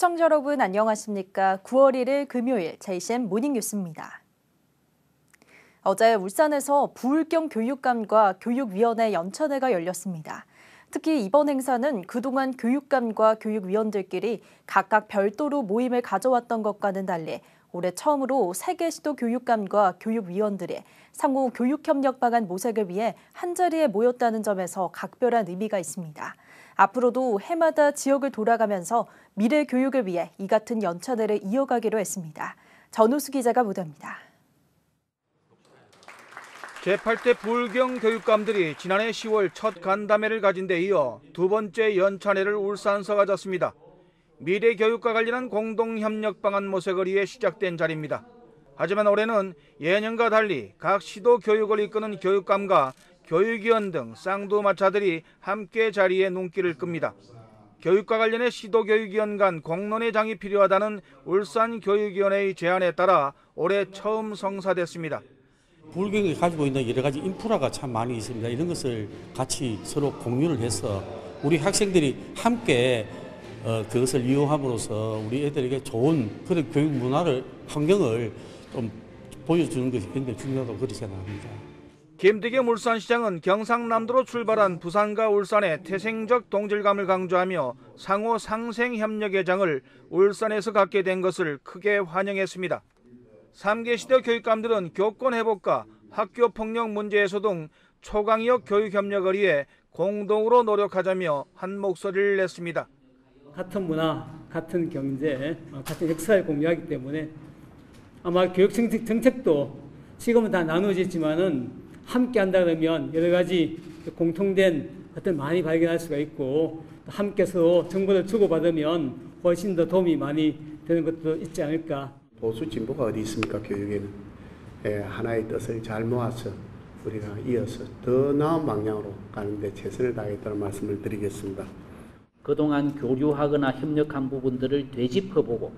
시청자 여러분 안녕하십니까. 9월 1일 금요일 JCM 모닝뉴스입니다. 어제 울산에서 부울경 교육감과 교육위원회 연찬회가 열렸습니다. 특히 이번 행사는 그동안 교육감과 교육위원들끼리 각각 별도로 모임을 가져왔던 것과는 달리 올해 처음으로 세계 시도 교육감과 교육위원들이 상호 교육협력 방안 모색을 위해 한자리에 모였다는 점에서 각별한 의미가 있습니다. 앞으로도 해마다 지역을 돌아가면서 미래 교육을 위해 이 같은 연차대를 이어가기로 했습니다. 전우수 기자가 보도합니다. 제8대 불경 교육감들이 지난해 10월 첫 간담회를 가진 데 이어 두 번째 연찬회를 울산서 가졌습니다. 미래 교육과 관련한 공동 협력 방안 모색을 위해 시작된 자리입니다. 하지만 올해는 예년과 달리 각 시도 교육을 이끄는 교육감과 교육위원 등 쌍두마차들이 함께 자리에 눈길을 끕니다. 교육과 관련해 시도교육위원 간 공론의 장이 필요하다는 울산교육위원회의 제안에 따라 올해 처음 성사됐습니다. 불경이 가지고 있는 여러 가지 인프라가 참 많이 있습니다. 이런 것을 같이 서로 공유를 해서 우리 학생들이 함께 어, 그것을 이용함으로써 우리 애들에게 좋은 그런 교육 문화를 환경을 좀 보여주는 것이 굉장히 중요하다고 그렇게 생각합니다. 김대겸 울산시장은 경상남도로 출발한 부산과 울산의 태생적 동질감을 강조하며 상호 상생 협력의장을 울산에서 갖게 된 것을 크게 환영했습니다. 3개 시대 교육감들은 교권 회복과 학교 폭력 문제 해소 등 초강력 교육 협력을 위해 공동으로 노력하자며 한 목소리를 냈습니다. 같은 문화, 같은 경제, 어, 같은 역사를 공유하기 때문에 아마 교육 정책도 지금은 다 나눠지지만은 함께 한다 그러면 여러 가지 공통된 어떤 많이 발견할 수가 있고 함께 서 정보를 주고받으면 훨씬 더 도움이 많이 되는 것도 있지 않을까. 보수 진보가 어디 있습니까 교육에는 예, 하나의 뜻을 잘 모아서 우리가 이어서 더 나은 방향으로 가는데 최선을 다하겠다는 말씀을 드리겠습니다. 그동안 교류하거나 협력한 부분들을 되짚어보고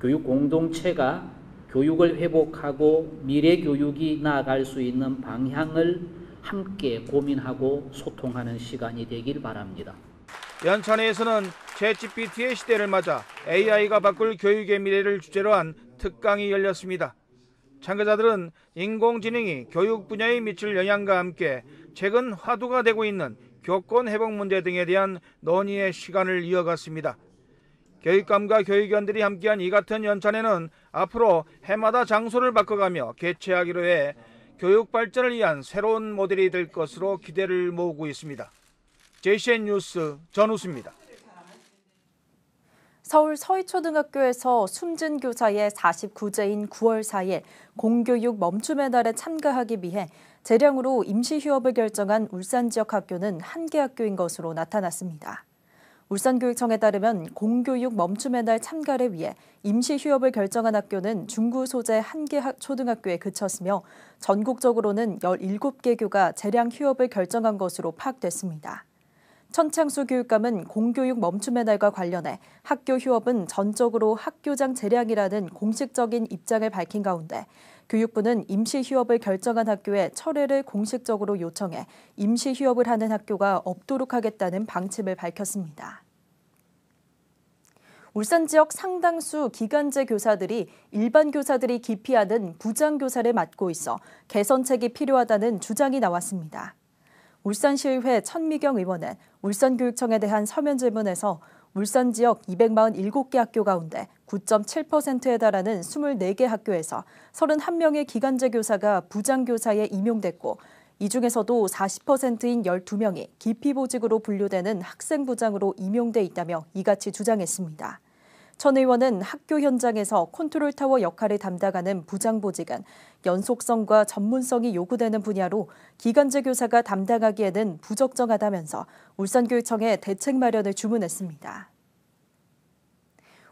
교육 공동체가 교육을 회복하고 미래 교육이 나아갈 수 있는 방향을 함께 고민하고 소통하는 시간이 되길 바랍니다. 연천에서는 챗GPT의 시대를 맞아 AI가 바꿀 교육의 미래를 주제로 한 특강이 열렸습니다. 참가자들은 인공지능이 교육 분야에 미칠 영향과 함께 최근 화두가 되고 있는 교권 회복 문제 등에 대한 논의의 시간을 이어갔습니다. 교육감과 교육위원들이 함께한 이 같은 연찬회는 앞으로 해마다 장소를 바꿔가며 개최하기로 해 교육 발전을 위한 새로운 모델이 될 것으로 기대를 모으고 있습니다. JCN 뉴스 전우수입니다. 서울 서희초등학교에서 숨진 교사의 49제인 9월 4일 공교육 멈춤의 날에 참가하기 위해 재량으로 임시 휴업을 결정한 울산 지역 학교는 한 개 학교인 것으로 나타났습니다. 울산교육청에 따르면 공교육 멈춤의 날 참가를 위해 임시 휴업을 결정한 학교는 중구 소재 한 개 초등학교에 그쳤으며 전국적으로는 17개 교가 재량 휴업을 결정한 것으로 파악됐습니다. 천창수 교육감은 공교육 멈춤의 날과 관련해 학교 휴업은 전적으로 학교장 재량이라는 공식적인 입장을 밝힌 가운데 교육부는 임시휴업을 결정한 학교에 철회를 공식적으로 요청해 임시휴업을 하는 학교가 없도록 하겠다는 방침을 밝혔습니다. 울산 지역 상당수 기간제 교사들이 일반 교사들이 기피하는 부장교사를 맡고 있어 개선책이 필요하다는 주장이 나왔습니다. 울산시의회 천미경 의원은 울산교육청에 대한 서면 질문에서 울산 지역 247개 학교 가운데 9.7%에 달하는 24개 학교에서 31명의 기간제 교사가 부장교사에 임용됐고 이 중에서도 40%인 12명이 기피보직으로 분류되는 학생부장으로 임용돼 있다며 이같이 주장했습니다. 천 의원은 학교 현장에서 컨트롤타워 역할을 담당하는 부장보직은 연속성과 전문성이 요구되는 분야로 기간제 교사가 담당하기에는 부적정하다면서 울산교육청에 대책 마련을 주문했습니다.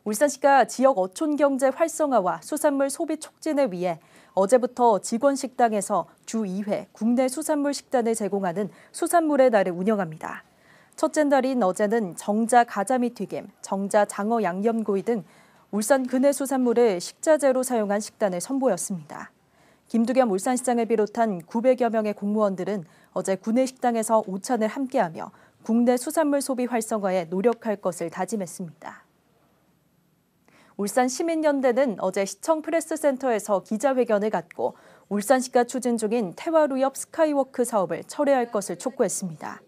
울산시가 지역 어촌 경제 활성화와 수산물 소비 촉진을 위해 어제부터 직원 식당에서 주 2회 국내 수산물 식단을 제공하는 수산물의 날을 운영합니다. 첫째 날인 어제는 정자 가자미 튀김, 정자 장어 양념구이 등 울산 근해 수산물을 식자재로 사용한 식단을 선보였습니다. 김두겸 울산시장을 비롯한 900여 명의 공무원들은 어제 군내 식당에서 오찬을 함께하며 국내 수산물 소비 활성화에 노력할 것을 다짐했습니다. 울산 시민연대는 어제 시청 프레스센터에서 기자회견을 갖고 울산시가 추진 중인 태화루옆 스카이워크 사업을 철회할 것을 촉구했습니다.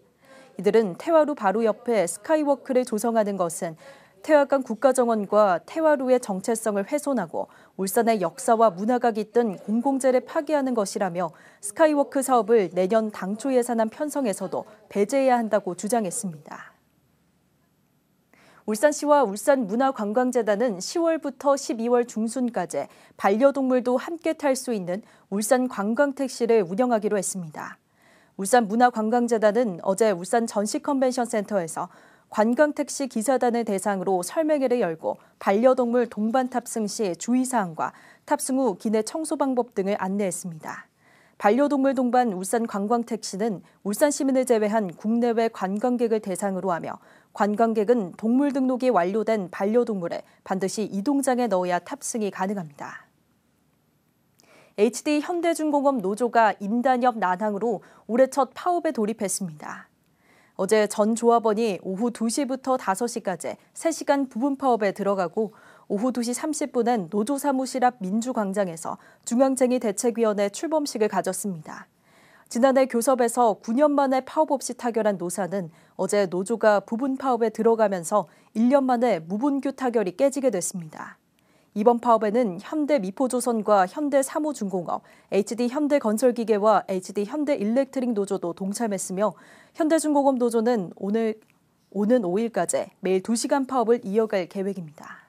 이들은 태화루 바로 옆에 스카이워크를 조성하는 것은 태화강 국가정원과 태화루의 정체성을 훼손하고 울산의 역사와 문화가 깃든 공공재를 파괴하는 것이라며 스카이워크 사업을 내년 당초 예산안 편성에서도 배제해야 한다고 주장했습니다. 울산시와 울산문화관광재단은 10월부터 12월 중순까지 반려동물도 함께 탈 수 있는 울산 관광택시를 운영하기로 했습니다. 울산문화관광재단은 어제 울산 전시컨벤션센터에서 관광택시 기사단을 대상으로 설명회를 열고 반려동물 동반 탑승 시 주의사항과 탑승 후 기내 청소 방법 등을 안내했습니다. 반려동물 동반 울산 관광택시는 울산 시민을 제외한 국내외 관광객을 대상으로 하며 관광객은 동물 등록이 완료된 반려동물에 반드시 이동장에 넣어야 탑승이 가능합니다. HD 현대중공업 노조가 임단협 난항으로 올해 첫 파업에 돌입했습니다. 어제 전 조합원이 오후 2시부터 5시까지 3시간 부분 파업에 들어가고 오후 2시 30분엔 노조 사무실 앞 민주광장에서 중앙쟁의 대책위원회 출범식을 가졌습니다. 지난해 교섭에서 9년 만에 파업 없이 타결한 노사는 어제 노조가 부분 파업에 들어가면서 1년 만에 무분규 타결이 깨지게 됐습니다. 이번 파업에는 현대 미포조선과 현대 사모중공업, HD 현대 건설기계와 HD 현대 일렉트릭 노조도 동참했으며 현대중공업 노조는 오늘 오는 5일까지 매일 2시간 파업을 이어갈 계획입니다.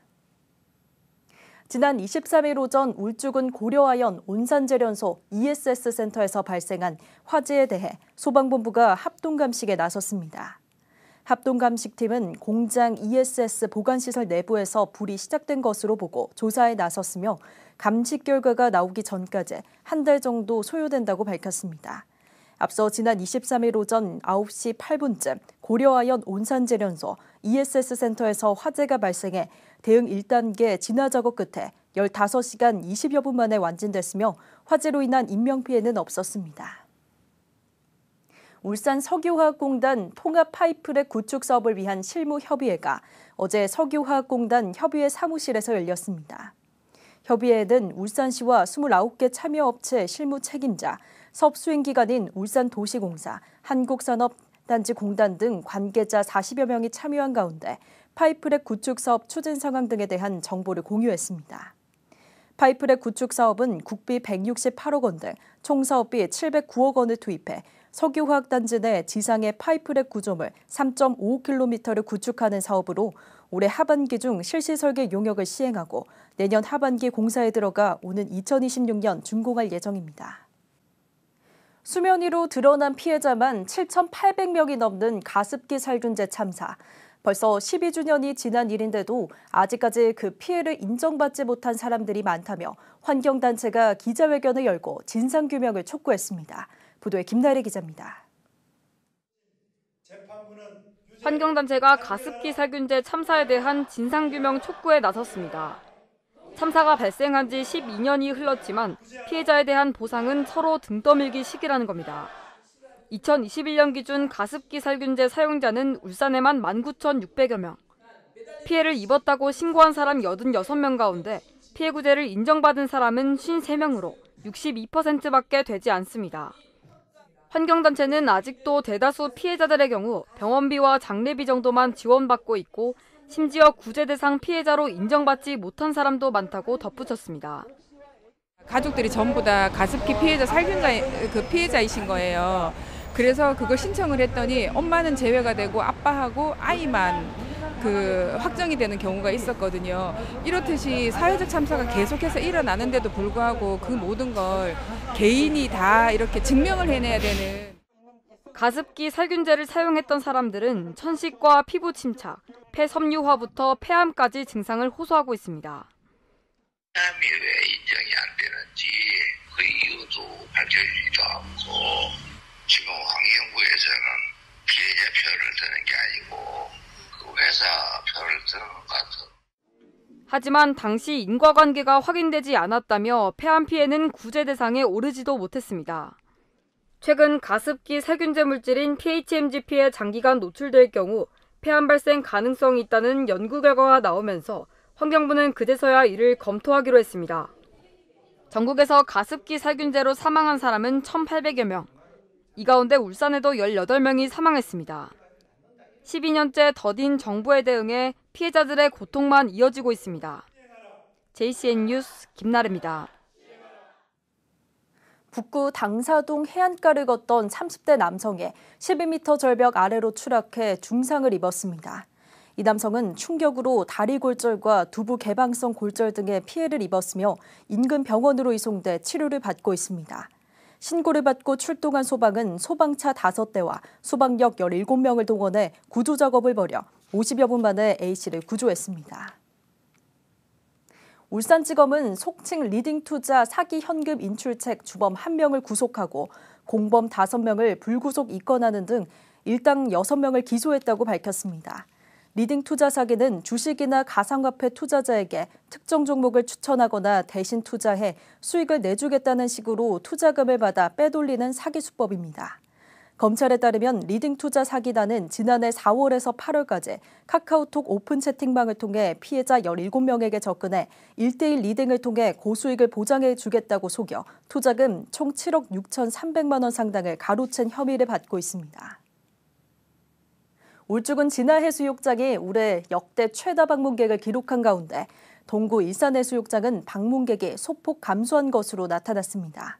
지난 23일 오전 울주군 고려아연 온산재련소 ESS센터에서 발생한 화재에 대해 소방본부가 합동 감식에 나섰습니다. 합동감식팀은 공장 ESS 보관시설 내부에서 불이 시작된 것으로 보고 조사에 나섰으며 감식 결과가 나오기 전까지 한 달 정도 소요된다고 밝혔습니다. 앞서 지난 23일 오전 9시 8분쯤 고려아연 온산재련소 ESS센터에서 화재가 발생해 대응 1단계 진화 작업 끝에 15시간 20여 분 만에 완진됐으며 화재로 인한 인명피해는 없었습니다. 울산 석유화학공단 통합 파이프렉 구축 사업을 위한 실무 협의회가 어제 석유화학공단 협의회 사무실에서 열렸습니다. 협의회에는 울산시와 29개 참여업체 실무 책임자, 사업 수행기관인 울산도시공사, 한국산업단지공단 등 관계자 40여 명이 참여한 가운데 파이프렉 구축 사업 추진 상황 등에 대한 정보를 공유했습니다. 파이프렉 구축 사업은 국비 168억 원대총 사업비 709억 원을 투입해 석유화학단지 내 지상의 파이프렉 구조물 3.5km를 구축하는 사업으로 올해 하반기 중 실시 설계 용역을 시행하고 내년 하반기 공사에 들어가 오는 2026년 준공할 예정입니다. 수면 위로 드러난 피해자만 7,800명이 넘는 가습기 살균제 참사. 벌써 12주년이 지난 일인데도 아직까지 그 피해를 인정받지 못한 사람들이 많다며 환경단체가 기자회견을 열고 진상규명을 촉구했습니다. 부도의 김나래 기자입니다. 환경단체가 가습기 살균제 참사에 대한 진상규명 촉구에 나섰습니다. 참사가 발생한 지 12년이 흘렀지만 피해자에 대한 보상은 서로 등떠밀기 시기라는 겁니다. 2021년 기준 가습기 살균제 사용자는 울산에만 19,600여 명. 피해를 입었다고 신고한 사람 86명 가운데 피해 구제를 인정받은 사람은 53명으로 62%밖에 되지 않습니다. 환경단체는 아직도 대다수 피해자들의 경우 병원비와 장례비 정도만 지원받고 있고 심지어 구제 대상 피해자로 인정받지 못한 사람도 많다고 덧붙였습니다. 가족들이 전부 다 가습기 피해자 살균자 그 피해자이신 거예요. 그래서 그걸 신청을 했더니 엄마는 제외가 되고 아빠하고 아이만 그 확정이 되는 경우가 있었거든요. 이렇듯이 사회적 참사가 계속해서 일어나는데도 불구하고 그 모든 걸 개인이 다 이렇게 증명을 해내야 되는 가습기 살균제를 사용했던 사람들은 천식과 피부 침착, 폐섬유화부터 폐암까지 증상을 호소하고 있습니다. 폐암이 왜 인정이 안 되는지 그 이유도 밝혀지지도 않고 표를 드는 게 아니고 그 회사 표를 드는 것 같은. 하지만 당시 인과관계가 확인되지 않았다며 폐암 피해는 구제 대상에 오르지도 못했습니다. 최근 가습기 살균제 물질인 PHMG 피해 장기간 노출될 경우 폐암 발생 가능성이 있다는 연구 결과가 나오면서 환경부는 그제서야 이를 검토하기로 했습니다. 전국에서 가습기 살균제로 사망한 사람은 1,800여 명. 이 가운데 울산에도 18명이 사망했습니다. 12년째 더딘 정부에 대응해 피해자들의 고통만 이어지고 있습니다. JCN 뉴스 김나래입니다. 북구 당사동 해안가를 걷던 30대 남성의 12m 절벽 아래로 추락해 중상을 입었습니다. 이 남성은 충격으로 다리 골절과 두부 개방성 골절 등의 피해를 입었으며 인근 병원으로 이송돼 치료를 받고 있습니다. 신고를 받고 출동한 소방은 소방차 5대와 소방력 17명을 동원해 구조 작업을 벌여 50여 분 만에 A씨를 구조했습니다. 울산지검은 속칭 리딩투자 사기 현금 인출책 주범 1명을 구속하고 공범 5명을 불구속 입건하는 등 일당 6명을 기소했다고 밝혔습니다. 리딩 투자 사기는 주식이나 가상화폐 투자자에게 특정 종목을 추천하거나 대신 투자해 수익을 내주겠다는 식으로 투자금을 받아 빼돌리는 사기 수법입니다. 검찰에 따르면 리딩 투자 사기단은 지난해 4월에서 8월까지 카카오톡 오픈 채팅방을 통해 피해자 17명에게 접근해 1대1 리딩을 통해 고수익을 보장해 주겠다고 속여 투자금 총 7억 6,300만 원 상당을 가로챈 혐의를 받고 있습니다. 울주군 진화해수욕장이 올해 역대 최다 방문객을 기록한 가운데 동구 일산해수욕장은 방문객이 소폭 감소한 것으로 나타났습니다.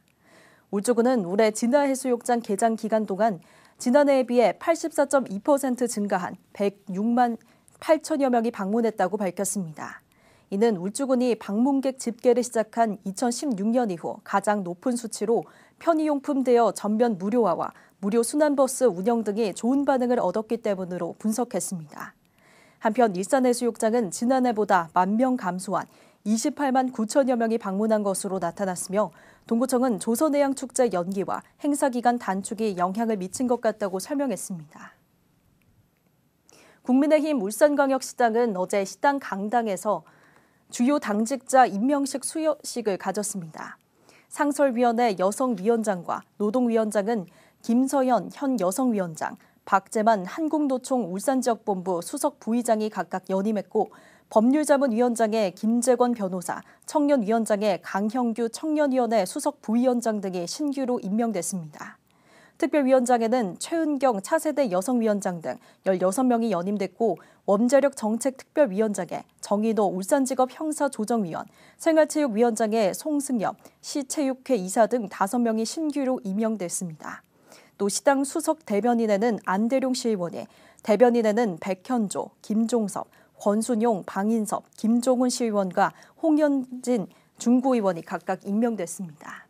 울주군은 올해 진화해수욕장 개장 기간 동안 지난해에 비해 84.2% 증가한 106만 8천여 명이 방문했다고 밝혔습니다. 이는 울주군이 방문객 집계를 시작한 2016년 이후 가장 높은 수치로 편의용품 대여 전면 무료화와 무료 순환버스 운영 등이 좋은 반응을 얻었기 때문으로 분석했습니다. 한편 일산해수욕장은 지난해보다 만 명 감소한 28만 9천여 명이 방문한 것으로 나타났으며 동구청은 조선해양축제 연기와 행사기간 단축이 영향을 미친 것 같다고 설명했습니다. 국민의힘 울산광역시장은 어제 시당 강당에서 주요 당직자 임명식 수여식을 가졌습니다. 상설위원회 여성위원장과 노동위원장은 김서현 현 여성위원장, 박재만 한국노총 울산지역본부 수석 부의장이 각각 연임했고 법률자문위원장의 김재권 변호사, 청년위원장의 강형규 청년위원회 수석 부위원장 등이 신규로 임명됐습니다. 특별위원장에는 최은경 차세대 여성위원장 등 16명이 연임됐고 원자력 정책 특별위원장에 정인호 울산지법 형사조정위원, 생활체육위원장에 송승엽, 시체육회 이사 등 5명이 신규로 임명됐습니다. 또 시당 수석 대변인에는 안대룡 시의원이, 대변인에는 백현조, 김종섭, 권순용, 방인섭, 김종훈 시의원과 홍현진 중구의원이 각각 임명됐습니다.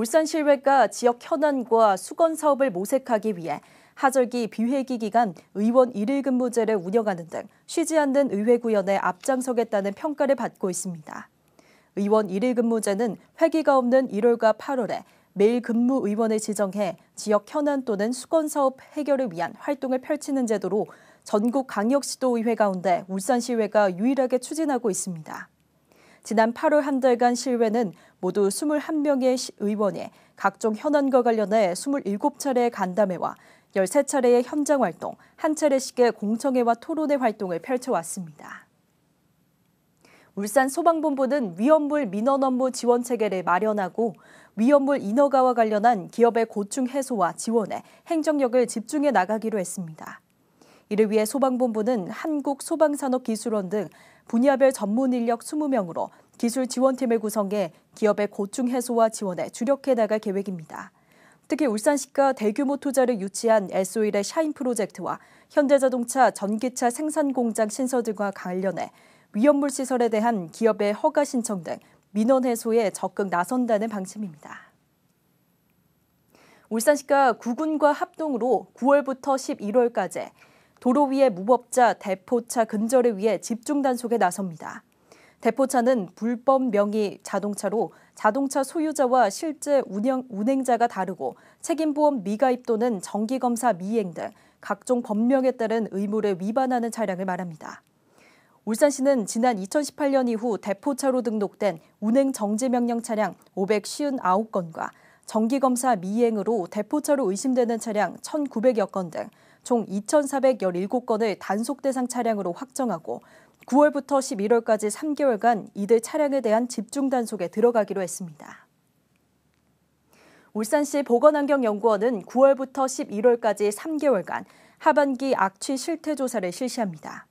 울산 실외가 지역 현안과 수건 사업을 모색하기 위해 하절기 비회기 기간 의원 일일 근무제를 운영하는 등 쉬지 않는 의회 구현에 앞장서겠다는 평가를 받고 있습니다. 의원 일일 근무제는 회기가 없는 1월과 8월에 매일 근무 의원을 지정해 지역 현안 또는 수건 사업 해결을 위한 활동을 펼치는 제도로 전국 강력시도의회 가운데 울산시회가 유일하게 추진하고 있습니다. 지난 8월 한 달간 실외는 모두 21명의 의원의 각종 현안과 관련해 27차례의 간담회와 13차례의 현장 활동, 한 차례씩의 공청회와 토론회 활동을 펼쳐왔습니다. 울산 소방본부는 위험물 민원 업무 지원 체계를 마련하고 위험물 인허가와 관련한 기업의 고충 해소와 지원에 행정력을 집중해 나가기로 했습니다. 이를 위해 소방본부는 한국소방산업기술원 등 분야별 전문 인력 20명으로 기술 지원팀을 구성해 기업의 고충 해소와 지원에 주력해 나갈 계획입니다. 특히 울산시가 대규모 투자를 유치한 S1의 o 샤인 프로젝트와 현대자동차 전기차 생산 공장 신설 등과 관련해 위험물 시설에 대한 기업의 허가 신청 등 민원 해소에 적극 나선다는 방침입니다. 울산시가 구군과 합동으로 9월부터 11월까지 도로 위의 무법자 대포차 근절을 위해 집중 단속에 나섭니다. 대포차는 불법 명의 자동차로 자동차 소유자와 실제 운영, 운행자가 다르고 책임보험 미가입 또는 정기검사 미행 등 각종 법령에 따른 의무를 위반하는 차량을 말합니다. 울산시는 지난 2018년 이후 대포차로 등록된 운행 정지 명령 차량 559건과 정기검사 미행으로 대포차로 의심되는 차량 1,900여 건등 총 2,417건을 단속 대상 차량으로 확정하고 9월부터 11월까지 3개월간 이들 차량에 대한 집중 단속에 들어가기로 했습니다. 울산시 보건환경연구원은 9월부터 11월까지 3개월간 하반기 악취 실태 조사를 실시합니다.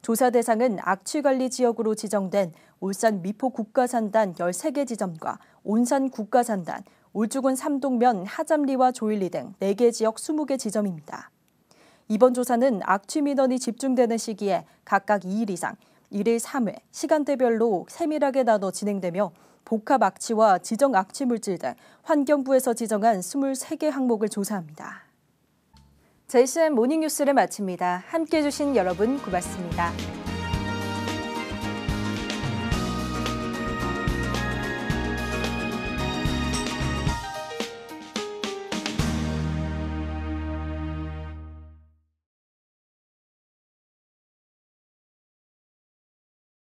조사 대상은 악취 관리 지역으로 지정된 울산 미포 국가산단 13개 지점과 온산 국가산단, 울주군 삼동면 하잠리와 조일리 등 4개 지역 20개 지점입니다. 이번 조사는 악취 민원이 집중되는 시기에 각각 2일 이상, 1일 3회, 시간대별로 세밀하게 나눠 진행되며 복합 악취와 지정 악취 물질 등 환경부에서 지정한 23개 항목을 조사합니다. JCM 모닝뉴스를 마칩니다. 함께해 주신 여러분 고맙습니다.